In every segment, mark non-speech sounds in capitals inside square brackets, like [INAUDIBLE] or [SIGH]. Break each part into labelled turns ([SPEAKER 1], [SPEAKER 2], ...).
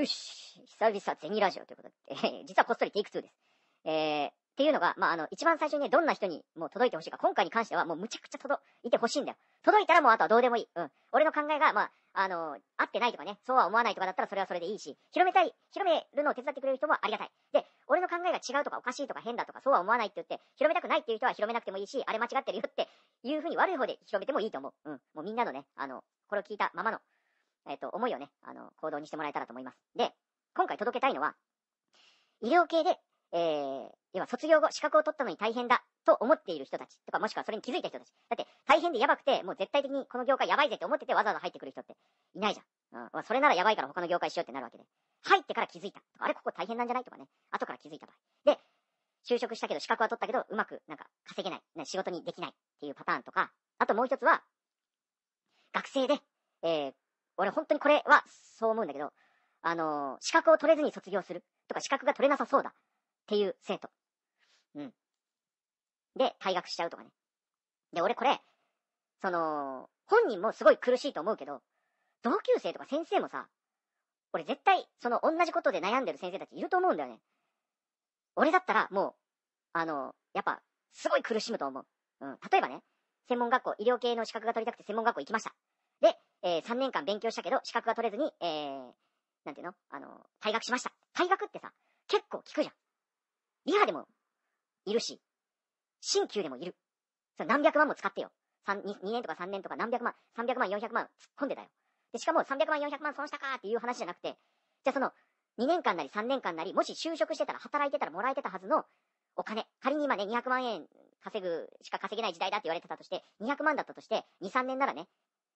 [SPEAKER 1] うし、久々ゼニラジオということで、[LAUGHS] 実はこっそりテイク2です。えー、っていうのが、まあ、あの、一番最初にね、どんな人にもう届いてほしいか、今回に関してはもうむちゃくちゃ届いてほしいんだよ。届いたらもうあとはどうでもいい。うん。俺の考えが、まあ、あの合ってないとかね、そうは思わないとかだったらそれはそれでいいし、広めたい、広めるのを手伝ってくれる人もありがたい。で、俺の考えが違うとかおかしいとか変だとかそうは思わないって言って、広めたくないっていう人は広めなくてもいいし、あれ間違ってるよっていうふうに悪い方で広めてもいいと思う。うん。もうみんなのね、あの、これを聞いたままのえっ、ー、と、思いをね、あの、行動にしてもらえたらと思います。で、今回届けたいのは、医療系で、えー、要は卒業後資格を取ったのに大変だと思っている人たちとか、もしくはそれに気づいた人たち。だって、大変でやばくて、もう絶対的にこの業界やばいぜって思っててわざわざ入ってくる人っていないじゃん。うん。それならやばいから他の業界しようってなるわけで。入ってから気づいた。とか、あれここ大変なんじゃないとかね。後から気づいた場合。で、就職したけど資格は取ったけど、うまくなんか稼げない。な仕事にできないっていうパターンとか、あともう一つは、学生で、えー、俺本当にこれはそう思うんだけど、あのー、資格を取れずに卒業するとか資格が取れなさそうだっていう生徒。うん。で、退学しちゃうとかね。で、俺これ、その、本人もすごい苦しいと思うけど、同級生とか先生もさ、俺絶対、その同じことで悩んでる先生たちいると思うんだよね。俺だったらもう、あのー、やっぱ、すごい苦しむと思う。うん。例えばね、専門学校、医療系の資格が取りたくて専門学校行きました。で、えー、3年間勉強したけど、資格が取れずに、えー、なんていうのあの、退学しました。退学ってさ、結構聞くじゃん。リハでも、いるし、新旧でもいる。そ何百万も使ってよ。3 2, 年とか3年とか何百万、300万、400万突っ込んでたよ。で、しかも300万、400万損したかっていう話じゃなくて、じゃあその、2年間なり3年間なり、もし就職してたら、働いてたらもらえてたはずのお金、仮に今ね、200万円稼ぐしか稼げない時代だって言われてたとして、200万だったとして、2、3年ならね、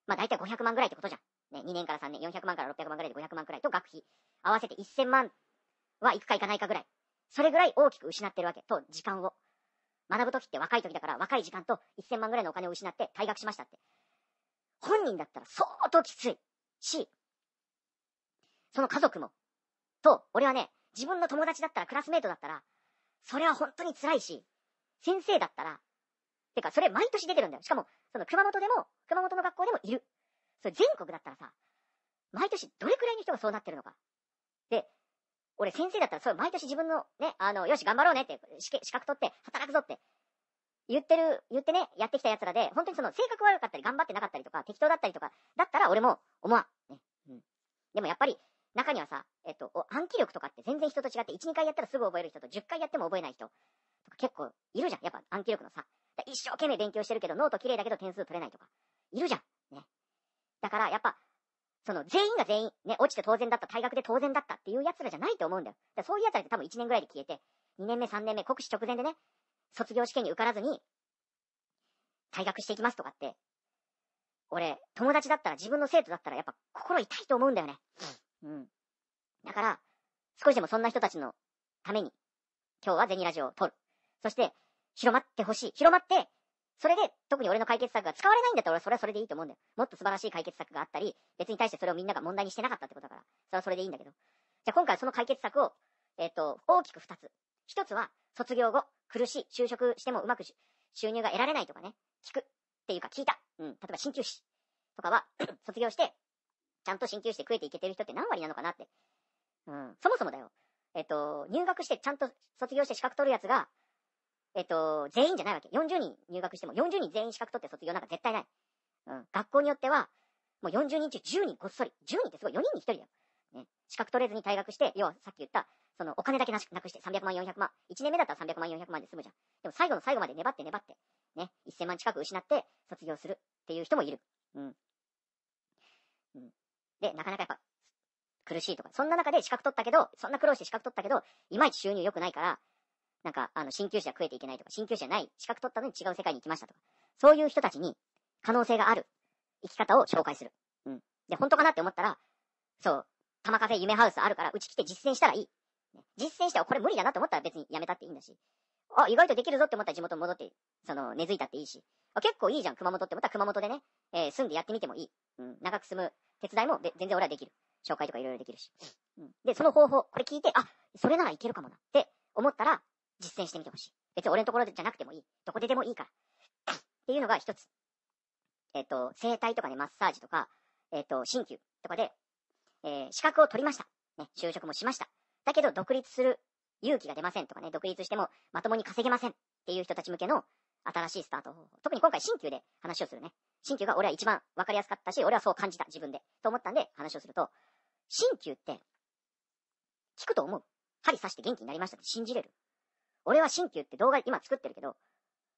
[SPEAKER 1] まあ大体500万ぐらいってことじゃん。ね、2年から3年、400万から600万ぐらいで500万くらいと学費、合わせて1000万はいくかいかないかぐらい。それぐらい大きく失ってるわけ。と、時間を。学ぶ時って若い時だから、若い時間と1000万ぐらいのお金を失って退学しましたって。本人だったら相当きついし、その家族も。と、俺はね、自分の友達だったら、クラスメートだったら、それは本当に辛いし、先生だったら、てか、それ毎年出てるんだよ。しかも、その熊本でも、熊本の学校でもいる。それ全国だったらさ、毎年どれくらいの人がそうなってるのか。で、俺先生だったら、それ毎年自分のね、あの、よし頑張ろうねって、資格取って、働くぞって、言ってる、言ってね、やってきた奴らで、本当にその性格悪かったり、頑張ってなかったりとか、適当だったりとか、だったら俺も思わん。ね。うん。でもやっぱり、中にはさ、えっと、暗記力とかって全然人と違って、1、2回やったらすぐ覚える人と、10回やっても覚えない人。か結構いるじゃん。やっぱ暗記力のさ一生懸命勉強してるけど、ノート綺麗だけど点数取れないとか。いるじゃん。ね。だから、やっぱ、その、全員が全員、ね、落ちて当然だった、退学で当然だったっていう奴らじゃないと思うんだよ。だそういう奴らって多分1年ぐらいで消えて、2年目、3年目、国試直前でね、卒業試験に受からずに、退学していきますとかって、俺、友達だったら、自分の生徒だったら、やっぱ心痛いと思うんだよね。うん。だから、少しでもそんな人たちのために、今日はゼニラジオを撮る。そして、広まってほしい。広まって、それで、特に俺の解決策が使われないんだったら俺それはそれでいいと思うんだよ。もっと素晴らしい解決策があったり、別に対してそれをみんなが問題にしてなかったってことだから、それはそれでいいんだけど。じゃあ今回その解決策を、えっ、ー、と、大きく2つ。1つは、卒業後、苦しい、就職してもうまく収入が得られないとかね、聞くっていうか聞いた。うん、例えば鍼灸師とかは [CLEARS THROAT] 卒業して、ちゃんと鍼灸師で食えていけてる人って何割なのかなって。うん、そもそもだよ。えっ、ー、と、入学してちゃんと卒業して資格取るやつが、えっと、全員じゃないわけ。40人入学しても、40人全員資格取って卒業なんか絶対ない。うん。学校によっては、もう40人中10人こっそり。10人ってすごい、4人に1人だよ。ね。資格取れずに退学して、要はさっき言った、そのお金だけなしなくして300万、400万。1年目だったら300万、400万で済むじゃん。でも最後の最後まで粘って粘って、ね。1000万近く失って卒業するっていう人もいる。うん。うん。で、なかなかやっぱ、苦しいとか。そんな中で資格取ったけど、そんな苦労して資格取ったけど、いまいち収入良くないから、なんか、あの、新旧者食えていけないとか、新旧者ない、資格取ったのに違う世界に行きましたとか、そういう人たちに可能性がある生き方を紹介する。うん。で、本当かなって思ったら、そう、玉カフェ夢ハウスあるから、うち来て実践したらいい。実践したらこれ無理だなって思ったら別にやめたっていいんだし、あ、意外とできるぞって思ったら地元戻って、その、根付いたっていいし、あ、結構いいじゃん、熊本って思ったら熊本でね、えー、住んでやってみてもいい。うん、長く住む手伝いも全然俺はできる。紹介とかいろいろできるし。うん。で、その方法、これ聞いて、あ、それならいけるかもなって思ったら、実践してみてほしい。別に俺のところじゃなくてもいい。どこででもいいから。っていうのが一つ。えっ、ー、と、整体とかね、マッサージとか、えっ、ー、と、鍼灸とかで、えー、資格を取りました。ね、就職もしました。だけど、独立する勇気が出ませんとかね、独立してもまともに稼げませんっていう人たち向けの新しいスタート。特に今回、鍼灸で話をするね。鍼灸が俺は一番分かりやすかったし、俺はそう感じた、自分で。と思ったんで話をすると、鍼灸って、聞くと思う。針刺して元気になりましたって信じれる俺は新旧って動画今作ってるけど、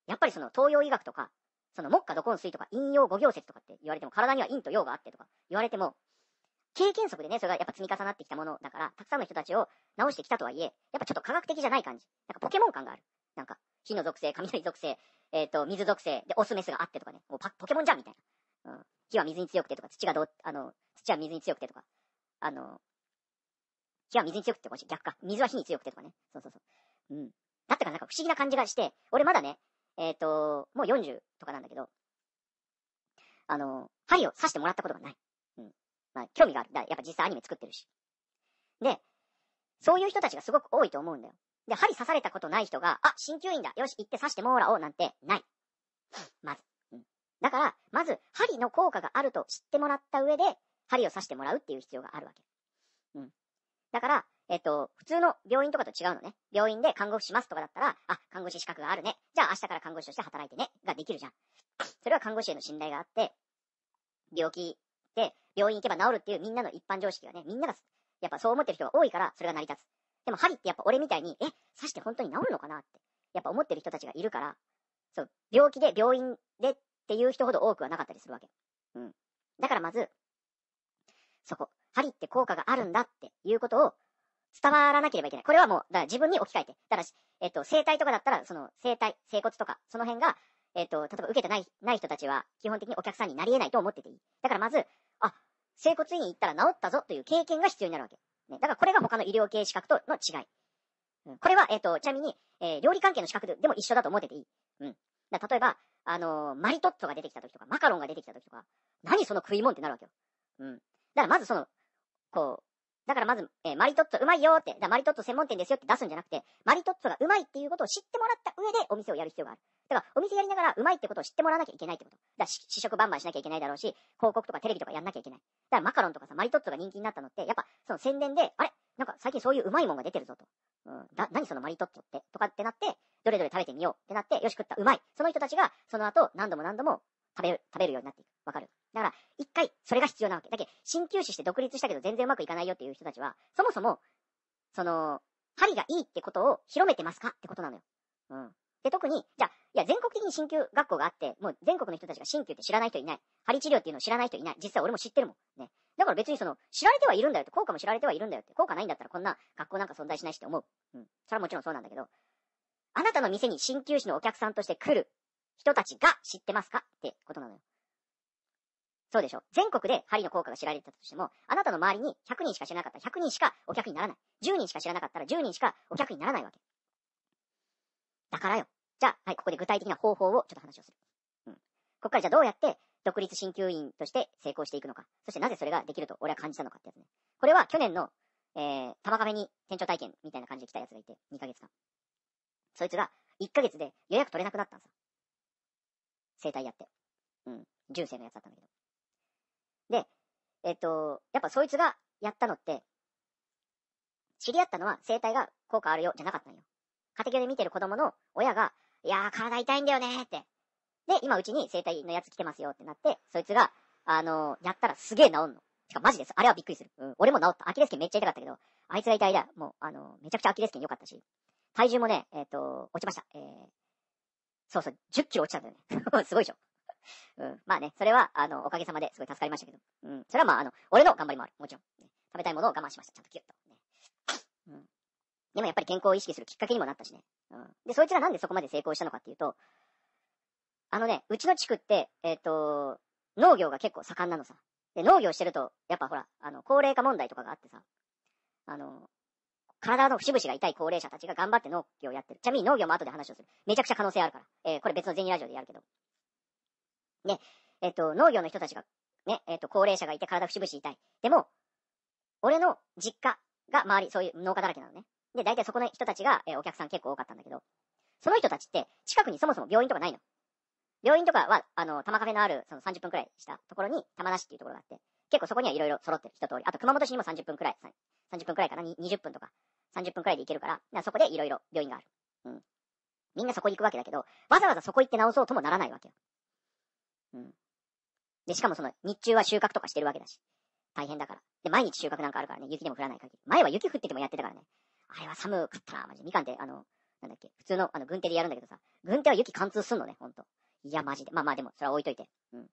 [SPEAKER 1] やっぱりその東洋医学とか、その木下土根水とか陰陽五行説とかって言われても、体には陰と陽があってとか言われても、経験則でね、それがやっぱ積み重なってきたものだから、たくさんの人たちを治してきたとはいえ、やっぱちょっと科学的じゃない感じ。なんかポケモン感がある。なんか、火の属性、雷属性、えっ、ー、と、水属性、で、オスメスがあってとかね、もうパポケモンじゃんみたいな。うん。火は水に強くてとか、土がどう、あの、土は水に強くてとか、あの、火は水に強くて逆か。水は火に強くてとかね。そうそうそう。うん。だったかなんか不思議な感じがして、俺まだね、えっ、ー、と、もう40とかなんだけど、あの、針を刺してもらったことがない。うん。まあ、興味がある。だやっぱ実際アニメ作ってるし。で、そういう人たちがすごく多いと思うんだよ。で、針刺されたことない人が、あ、鍼灸院だ。よし、行って刺してもらおう。なんて、ない。[LAUGHS] まず。うん。だから、まず、針の効果があると知ってもらった上で、針を刺してもらうっていう必要があるわけ。うん。だから、えっと、普通の病院とかと違うのね。病院で看護師しますとかだったら、あ、看護師資格があるね。じゃあ明日から看護師として働いてね。ができるじゃん。それは看護師への信頼があって、病気で病院行けば治るっていうみんなの一般常識がね、みんなが、やっぱそう思ってる人が多いから、それが成り立つ。でも針ってやっぱ俺みたいに、え、刺して本当に治るのかなって、やっぱ思ってる人たちがいるから、そう、病気で病院でっていう人ほど多くはなかったりするわけ。うん。だからまず、そこ、針って効果があるんだっていうことを伝わらなければいけない。これはもう、だから自分に置き換えて。ただし、えっと、生体とかだったら、その、生体、生骨とか、その辺が、えっと、例えば受けてない、ない人たちは、基本的にお客さんになり得ないと思ってていい。だからまず、あ、整骨院行ったら治ったぞという経験が必要になるわけ。ね。だからこれが他の医療系資格との違い。うん、これは、えっ、と、ちなみに、えー、料理関係の資格でも一緒だと思ってていい。うん。だ例えば、あのー、マリトッツォが出てきた時とか、マカロンが出てきた時とか、何その食い物ってなるわけよ。うん。だからまずその、こう、だからまず、えー、マリトッツォうまいよって、だマリトッツォ専門店ですよって出すんじゃなくて、マリトッツォがうまいっていうことを知ってもらった上でお店をやる必要がある。だから、お店やりながらうまいってことを知ってもらわなきゃいけないってこと。だから、試食バンバンしなきゃいけないだろうし、広告とかテレビとかやんなきゃいけない。だから、マカロンとかさ、マリトッツォが人気になったのって、やっぱ、その宣伝で、あれなんか最近そういううまいもんが出てるぞと。うん、だ、何そのマリトッツォってとかってなって、どれどれ食べてみようってなって、よし食った、うまい。その人たちが、その後、何度も何度も食べる、食べるようになっていく。わかるだから、一回、それが必要なわけ。だけど、鍼灸師して独立したけど全然うまくいかないよっていう人たちは、そもそも、その、針がいいってことを広めてますかってことなのよ。うん。で、特に、じゃあ、いや、全国的に鍼灸学校があって、もう全国の人たちが鍼灸って知らない人いない。針治療っていうのを知らない人いない。実際俺も知ってるもん。ね。だから別にその、知られてはいるんだよって、効果も知られてはいるんだよって、効果ないんだったらこんな学校なんか存在しないしって思う。うん。それはもちろんそうなんだけど、あなたの店に鍼灸師のお客さんとして来る人たちが知ってますかってことなのよ。そうでしょ全国で針の効果が知られてたとしても、あなたの周りに100人しか知らなかったら100人しかお客にならない。10人しか知らなかったら10人しかお客にならないわけ。だからよ。じゃあ、はい、ここで具体的な方法をちょっと話をする。うん。ここからじゃあどうやって独立鍼灸院として成功していくのか。そしてなぜそれができると俺は感じたのかってやつね。これは去年の、えー、玉壁に店長体験みたいな感じで来たやつがいて、2ヶ月間。そいつが1ヶ月で予約取れなくなったんよ。生体やって。うん。純正のやつだったんだけど。で、えっ、と、やっぱそいつがやったのって、知り合ったのは生体が効果あるよじゃなかったんよ。家庭教で見てる子供の親が、いやー体痛いんだよねーって。で、今うちに生体のやつ来てますよってなって、そいつが、あのー、やったらすげえ治んの。しかもマジです。あれはびっくりする。うん。俺も治った。アキレス腱めっちゃ痛かったけど、あいつが痛いだ。もう、あのー、めちゃくちゃアキレス腱良かったし。体重もね、えっ、ー、と、落ちました。えー、そうそう、10キロ落ちたんだよね。[LAUGHS] すごいでしょ。うん。まあね、それは、あの、おかげさまですごい助かりましたけど。うん。それはまあ、あの、俺の頑張りもある。もちろん。ね、食べたいものを我慢しました。ちゃんとキュッと。ね。うん。でもやっぱり健康を意識するきっかけにもなったしね。うん。で、そいつらなんでそこまで成功したのかっていうと、あのね、うちの地区って、えっ、ー、と、農業が結構盛んなのさ。で、農業してると、やっぱほら、あの、高齢化問題とかがあってさ、あの、体の節々が痛い高齢者たちが頑張って農業をやってる。ちなみに農業も後で話をする。めちゃくちゃ可能性あるから。えー、これ別の銭ラジオでやるけど。ね、えっ、ー、と、農業の人たちが、ね、えっ、ー、と、高齢者がいて体節々痛い。でも、俺の実家が周り、そういう農家だらけなのね。で、大体そこの人たちが、えお客さん結構多かったんだけど、その人たちって、近くにそもそも病院とかないの。病院とかは、あの、玉カフェのある、その30分くらいしたところに、玉無しっていうところがあって、結構そこにはいろいろ揃ってる、一通り。あと熊本市にも30分くらい、30分くらいかな、20分とか、30分くらいで行けるから、からそこでいろいろ病院がある。うん。みんなそこ行くわけだけど、わざわざそこ行って治そうともならないわけよ。うん。で、しかもその、日中は収穫とかしてるわけだし。大変だから。で、毎日収穫なんかあるからね、雪でも降らない限り。前は雪降っててもやってたからね。あれは寒かったな、マジで。みかんって、あの、なんだっけ、普通の、あの、軍手でやるんだけどさ、軍手は雪貫通すんのね、ほんと。いや、マジで。まあまあ、でも、それは置いといて。うん。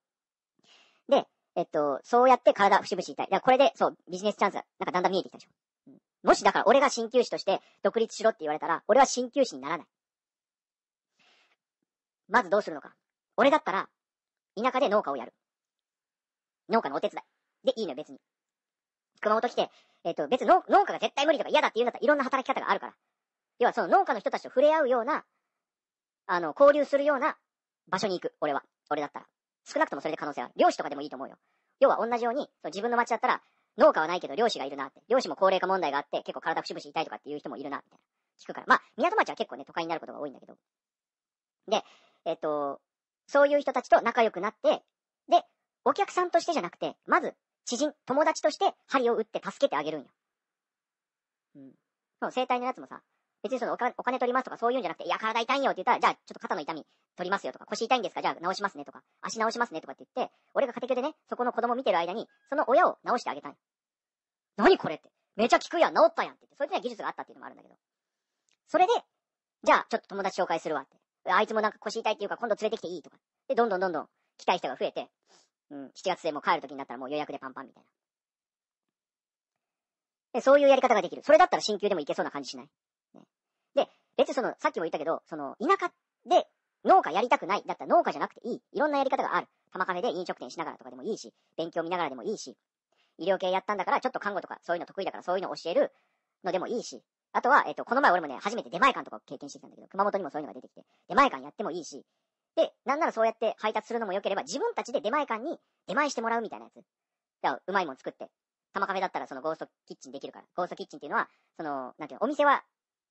[SPEAKER 1] で、えっと、そうやって体節々痛い。だからこれで、そう、ビジネスチャンスなんかだんだん見えてきたでしょ。もしだから俺が鍼灸師として独立しろって言われたら、俺は鍼灸師にならない。まずどうするのか。俺だったら、田舎で農家をやる。農家のお手伝い。で、いいのよ、別に。熊本来て、えっ、ー、と、別に農家が絶対無理とか嫌だって言うんだったらいろんな働き方があるから。要はその農家の人たちと触れ合うような、あの、交流するような場所に行く、俺は。俺だったら。少なくともそれで可能性はある。漁師とかでもいいと思うよ。要は同じように、その自分の町だったら、農家はないけど漁師がいるなって。漁師も高齢化問題があって、結構体節々痛いとかっていう人もいるな、みたいな。聞くから。まあ、港町は結構ね、都会になることが多いんだけど。で、えっ、と、そういう人たちと仲良くなって、で、お客さんとしてじゃなくて、まず、知人、友達として、針を打って助けてあげるんよ。うん。そう、生体のやつもさ、別にそのお金お金取りますとかそういうんじゃなくて、いや、体痛いよって言ったら、じゃあちょっと肩の痛み取りますよとか、腰痛いんですかじゃあ治しますねとか、足治しますねとかって言って、俺が家庭でね、そこの子供見てる間に、その親を治してあげたい。何これって。めちゃ効くやん、治ったやんって言って、それうな技術があったっていうのもあるんだけど。それで、じゃあちょっと友達紹介するわって。あいつもなんか腰痛いっていうか今度連れてきていいとか。で、どんどんどんどん来たい人が増えて、うん、7月でもう帰る時になったらもう予約でパンパンみたいな。で、そういうやり方ができる。それだったら新級でもいけそうな感じしない別にその、さっきも言ったけど、その、田舎で農家やりたくないだったら農家じゃなくていい。いろんなやり方がある。玉カフェで飲食店しながらとかでもいいし、勉強見ながらでもいいし、医療系やったんだからちょっと看護とかそういうの得意だからそういうの教えるのでもいいし、あとは、えっ、と、この前俺もね、初めて出前館とか経験してきたんだけど、熊本にもそういうのが出てきて、出前館やってもいいし、で、なんならそうやって配達するのも良ければ、自分たちで出前館に出前してもらうみたいなやつ。だから、うまいもん作って。玉カフェだったらそのゴーストキッチンできるから。ゴーストキッチンっていうのは、その、なんていうの、お店は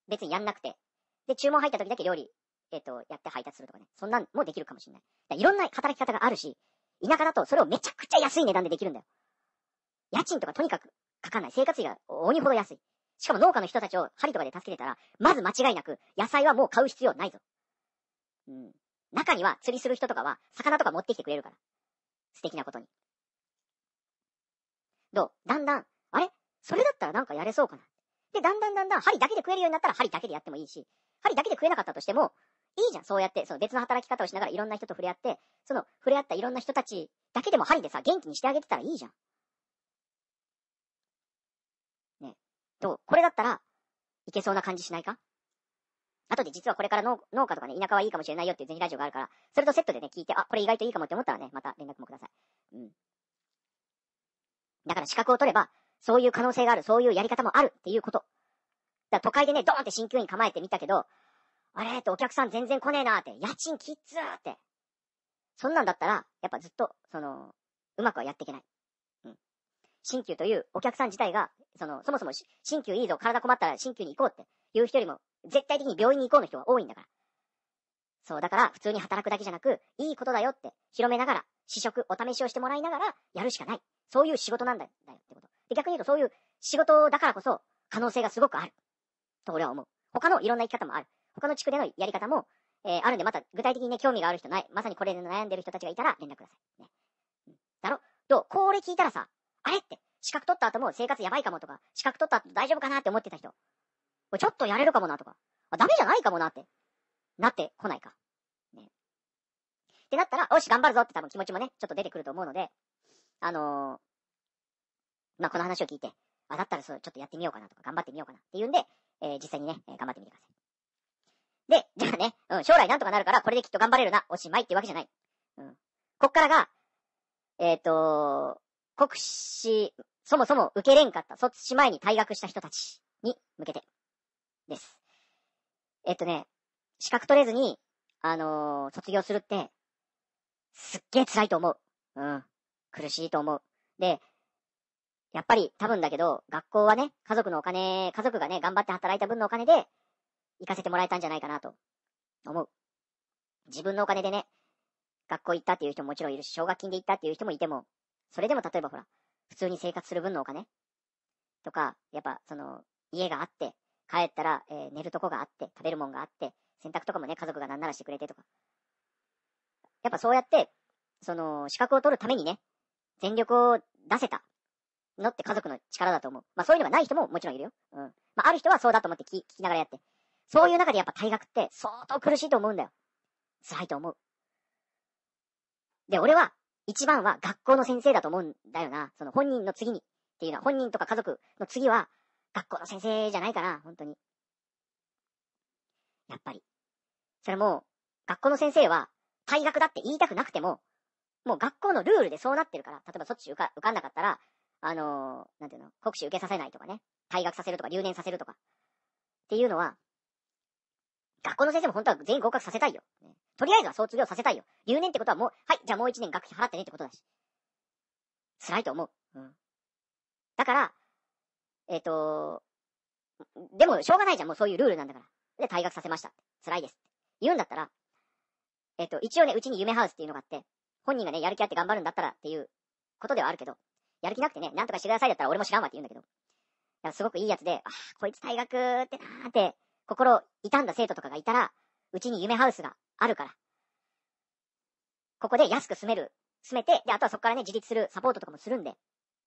[SPEAKER 1] 別にやんなくて、で、注文入った時だけ料理、えっ、ー、と、やって配達するとかね。そんなんもできるかもしれない。いろんな働き方があるし、田舎だとそれをめちゃくちゃ安い値段でできるんだよ。家賃とかとにかくかかんない。生活費が鬼ほど安い。しかも農家の人たちを針とかで助けてたら、まず間違いなく野菜はもう買う必要ないぞ。うん。中には釣りする人とかは魚とか持ってきてくれるから。素敵なことに。どうだんだん、あれそれだったらなんかやれそうかな。で、だんだんだんだん針だけで食えるようになったら針だけでやってもいいし、針だけで食えなかったとしても、いいじゃん、そうやって、その別の働き方をしながらいろんな人と触れ合って、その触れ合ったいろんな人たちだけでも針でさ、元気にしてあげてたらいいじゃん。ね。と、これだったら、いけそうな感じしないかあとで実はこれから農農家とかね、田舎はいいかもしれないよっていうゼラジオがあるから、それとセットでね、聞いて、あ、これ意外といいかもって思ったらね、また連絡もください。うん。だから資格を取れば、そういう可能性がある、そういうやり方もあるっていうこと。だ都会でね、ドーンって鍼灸院構えてみたけど、あれってお客さん全然来ねえなーって、家賃きっつーって。そんなんだったら、やっぱずっと、その、うまくはやっていけない。うん。鍼灸というお客さん自体が、その、そもそも鍼灸いいぞ、体困ったら鍼灸に行こうっていう人よりも、絶対的に病院に行こうの人が多いんだから。そう、だから普通に働くだけじゃなく、いいことだよって広めながら、試食、お試しをしてもらいながら、やるしかない。そういう仕事なんだよってこと。で、逆に言うとそういう仕事だからこそ、可能性がすごくある。と俺は思う。他のいろんな生き方もある。他の地区でのやり方も、えー、あるんで、また具体的にね、興味がある人ない、まさにこれで悩んでる人たちがいたら連絡ください。ね。うん、だろどうこれ聞いたらさ、あれって、資格取った後も生活やばいかもとか、資格取った後大丈夫かなって思ってた人、ちょっとやれるかもなとか、あ、ダメじゃないかもなって、なってこないか。ね。ってなったら、よし、頑張るぞって多分気持ちもね、ちょっと出てくると思うので、あのー、まあ、この話を聞いて、あ、だったらそう、ちょっとやってみようかなとか、頑張ってみようかなっていうんで、えー、実際にね、え頑張ってみてください。で、じゃあね、うん、将来なんとかなるから、これできっと頑張れるな、おしまいってわけじゃない。うん。こっからが、えっ、ー、と、国試、そもそも受けれんかった、卒試前に退学した人たちに向けて、です。えっ、ー、とね、資格取れずに、あのー、卒業するって、すっげえ辛いと思う。うん。苦しいと思う。で、やっぱり多分だけど、学校はね、家族のお金、家族がね、頑張って働いた分のお金で、行かせてもらえたんじゃないかなと、思う。自分のお金でね、学校行ったっていう人ももちろんいるし、奨学金で行ったっていう人もいても、それでも例えばほら、普通に生活する分のお金とか、やっぱその、家があって、帰ったら、えー、寝るとこがあって、食べるもんがあって、洗濯とかもね、家族がなんならしてくれてとか。やっぱそうやって、その、資格を取るためにね、全力を出せた。のって家族の力だと思う。まあそういうのがない人ももちろんいるよ。うん。まあある人はそうだと思って聞きながらやって。そういう中でやっぱ退学って相当苦しいと思うんだよ。辛いと思う。で、俺は一番は学校の先生だと思うんだよな。その本人の次にっていうのは本人とか家族の次は学校の先生じゃないかな、本当に。やっぱり。それも、学校の先生は退学だって言いたくなくても、もう学校のルールでそうなってるから、例えばそっち受か受かんなかったら、あのー、なんていうの、国試受けさせないとかね、退学させるとか留年させるとか、っていうのは、学校の先生も本当は全員合格させたいよ。とりあえずは卒業させたいよ。留年ってことはもう、はい、じゃあもう一年学費払ってねってことだし。辛いと思う。うん。だから、えっ、ー、とでもしょうがないじゃん、もうそういうルールなんだから。で、退学させました。辛いです。言うんだったら、えっ、ー、と、一応ね、うちに夢ハウスっていうのがあって、本人がね、やる気あって頑張るんだったらっていうことではあるけど、やる気なくてね、なんとかしてくださいだったら俺も知らんわって言うんだけど。だからすごくいいやつで、あ、こいつ退学ってなーって、心痛んだ生徒とかがいたら、うちに夢ハウスがあるから。ここで安く住める、住めて、で、あとはそこからね、自立するサポートとかもするんで、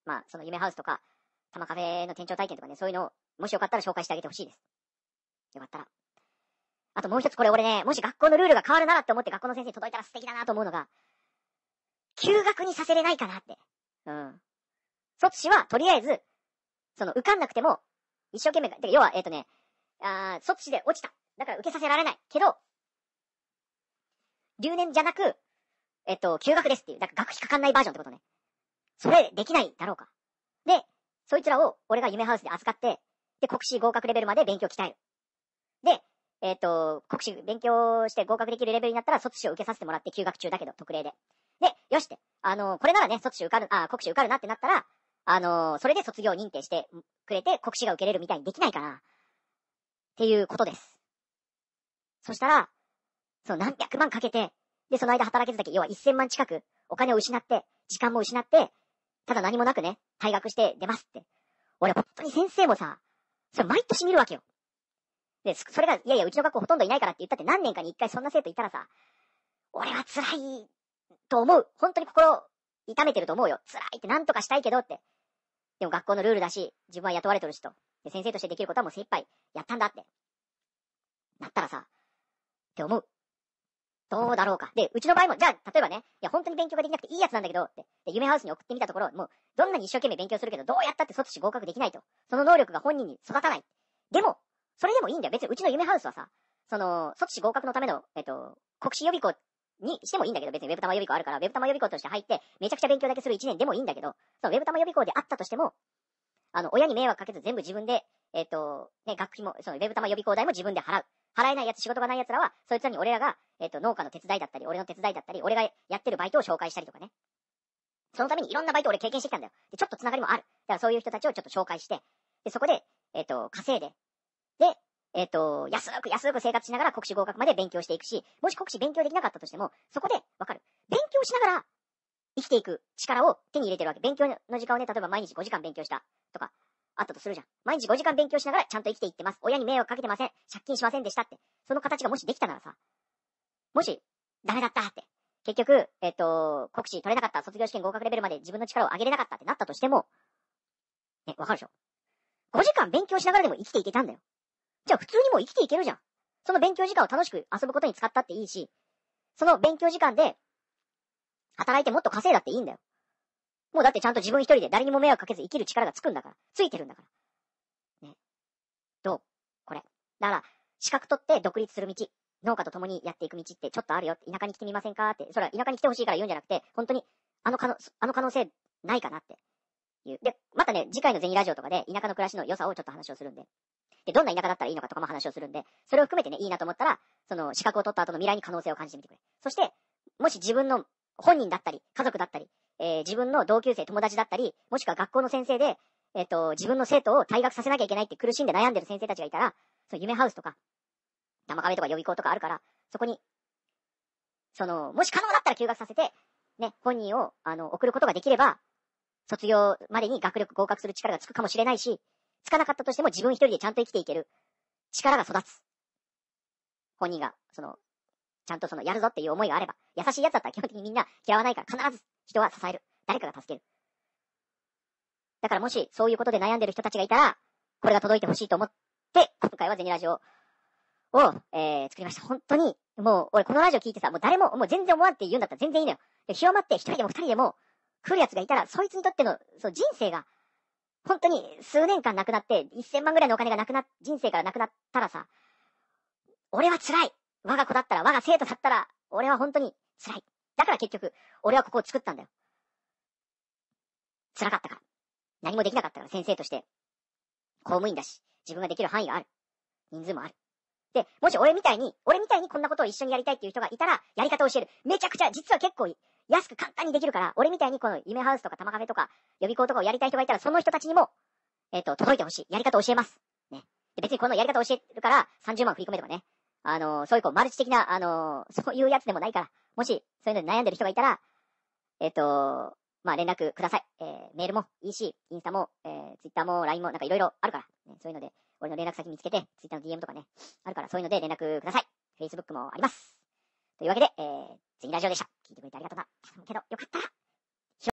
[SPEAKER 1] まあ、その夢ハウスとか、玉カフェの店長体験とかね、そういうのを、もしよかったら紹介してあげてほしいです。よかったら。あともう一つこれ俺ね、もし学校のルールが変わるならって思って学校の先生に届いたら素敵だなと思うのが、休学にさせれないかなって。うん。卒置は、とりあえず、その、受かんなくても、一生懸命、要は、えっ、ー、とね、あ措置で落ちた。だから受けさせられない。けど、留年じゃなく、えっ、ー、と、休学ですっていう、なんか学費かかんないバージョンってことね。それ、できないだろうか。で、そいつらを、俺が夢ハウスで扱って、で、国試合格レベルまで勉強鍛える。で、えっ、ー、と、国試勉強して合格できるレベルになったら、卒試を受けさせてもらって休学中だけど、特例で。で、よしって、あの、これならね、卒試受かる、あ、国試受かるなってなったら、あの、それで卒業認定してくれて、国試が受けれるみたいにできないかな、っていうことです。そしたら、その何百万かけて、で、その間働けずだけ、要は1000万近く、お金を失って、時間も失って、ただ何もなくね、退学して出ますって。俺、本当に先生もさ、それ毎年見るわけよ。で、それが、いやいや、うちの学校ほとんどいないからって言ったって何年かに一回そんな生徒いたらさ、俺は辛いと思う。本当に心痛めてると思うよ。辛いって何とかしたいけどって。でも学校のルールだし、自分は雇われとるしと。で、先生としてできることはもう精一杯やったんだって。なったらさ、って思う。どうだろうか。で、うちの場合も、じゃあ、例えばね、いや、本当に勉強ができなくていいやつなんだけど、って。で、夢ハウスに送ってみたところ、もう、どんなに一生懸命勉強するけど、どうやったって卒士合格できないと。その能力が本人に育たない。でも、それでもいいんだよ。別にうちの夢ハウスはさ、その、卒士合格のための、えっと、国士予備校にしてもいいんだけど、別にウェブ玉予備校あるから、ウェブ玉予備校として入って、めちゃくちゃ勉強だけする1年でもいいんだけど、そのウェブ玉予備校であったとしても、あの、親に迷惑かけず全部自分で、えっ、ー、と、ね、学費も、そのウェブ玉予備校代も自分で払う。払えないやつ、仕事がないやつらは、そいつらに俺らが、えっ、ー、と、農家の手伝いだったり、俺の手伝いだったり、俺がやってるバイトを紹介したりとかね。そのためにいろんなバイトを俺経験してきたんだよ。で、ちょっとつながりもある。だからそういう人たちをちょっと紹介して、で、そこで、えっ、ー、と、稼いで、で、えっ、ー、と、安く安く生活しながら国試合格まで勉強していくし、もし国試勉強できなかったとしても、そこでわかる。勉強しながら生きていく力を手に入れてるわけ。勉強の時間をね、例えば毎日5時間勉強したとか、あったとするじゃん。毎日5時間勉強しながらちゃんと生きていってます。親に迷惑かけてません。借金しませんでしたって。その形がもしできたならさ、もし、ダメだったって。結局、えっ、ー、と、国試取れなかった、卒業試験合格レベルまで自分の力を上げれなかったってなったとしても、ね、わかるでしょ ?5 時間勉強しながらでも生きていけたんだよ。じゃあ普通にもう生きていけるじゃん。その勉強時間を楽しく遊ぶことに使ったっていいし、その勉強時間で、働いてもっと稼いだっていいんだよ。もうだってちゃんと自分一人で誰にも迷惑かけず生きる力がつくんだから。ついてるんだから。ね。どうこれ。だから、資格取って独立する道。農家と共にやっていく道ってちょっとあるよ田舎に来てみませんかって。それは田舎に来てほしいから言うんじゃなくて、本当に、あの可能、あの可能性ないかなっていう。で、またね、次回の全員ラジオとかで田舎の暮らしの良さをちょっと話をするんで。で、どんな田舎だったらいいのかとかも話をするんで、それを含めてね、いいなと思ったら、その資格を取った後の未来に可能性を感じてみてくれ。そして、もし自分の本人だったり、家族だったり、えー、自分の同級生、友達だったり、もしくは学校の先生で、えっ、ー、と、自分の生徒を退学させなきゃいけないって苦しんで悩んでる先生たちがいたら、その夢ハウスとか、生壁とか予備校とかあるから、そこに、その、もし可能だったら休学させて、ね、本人を、あの、送ることができれば、卒業までに学力合格する力がつくかもしれないし、つかなかったとしても自分一人でちゃんと生きていける力が育つ。本人が、その、ちゃんとその、やるぞっていう思いがあれば、優しい奴だったら基本的にみんな嫌わないから必ず人は支える。誰かが助ける。だからもし、そういうことで悩んでる人たちがいたら、これが届いてほしいと思って、今回はゼニラジオを、えー、作りました。本当に、もう、俺このラジオ聞いてさ、もう誰も、もう全然思わんって言うんだったら全然いいのよ。広まって一人でも二人でも来る奴がいたら、そいつにとっての、その人生が本当に数年間亡くなって、1000万ぐらいのお金がなくな、人生からなくなったらさ、俺は辛い我が子だったら、我が生徒だったら、俺は本当に辛い。だから結局、俺はここを作ったんだよ。辛かったから。何もできなかったから、先生として。公務員だし、自分ができる範囲がある。人数もある。で、もし俺みたいに、俺みたいにこんなことを一緒にやりたいっていう人がいたら、やり方を教える。めちゃくちゃ、実は結構いい。安く簡単にできるから、俺みたいにこの夢ハウスとか玉カフェとか、予備校とかをやりたい人がいたら、その人たちにも、えっ、ー、と、届いてほしい。やり方を教えます。ね。で、別にこのやり方を教えるから、30万振り込めとかね。あのー、そういうこう、マルチ的な、あのー、そういうやつでもないから、もし、そういうのに悩んでる人がいたら、えっ、と、まあ、連絡ください。えー、メールもいいし、インスタも、えー、ツイッターも LINE もなんかいろいろあるから、ね、そういうので、俺の連絡先見つけて、ツイッターの DM とかね、あるからそういうので連絡ください。Facebook もあります。というわけで、えー、次ラジオでした。聞いてくれてありがとうな。けど、よかったら、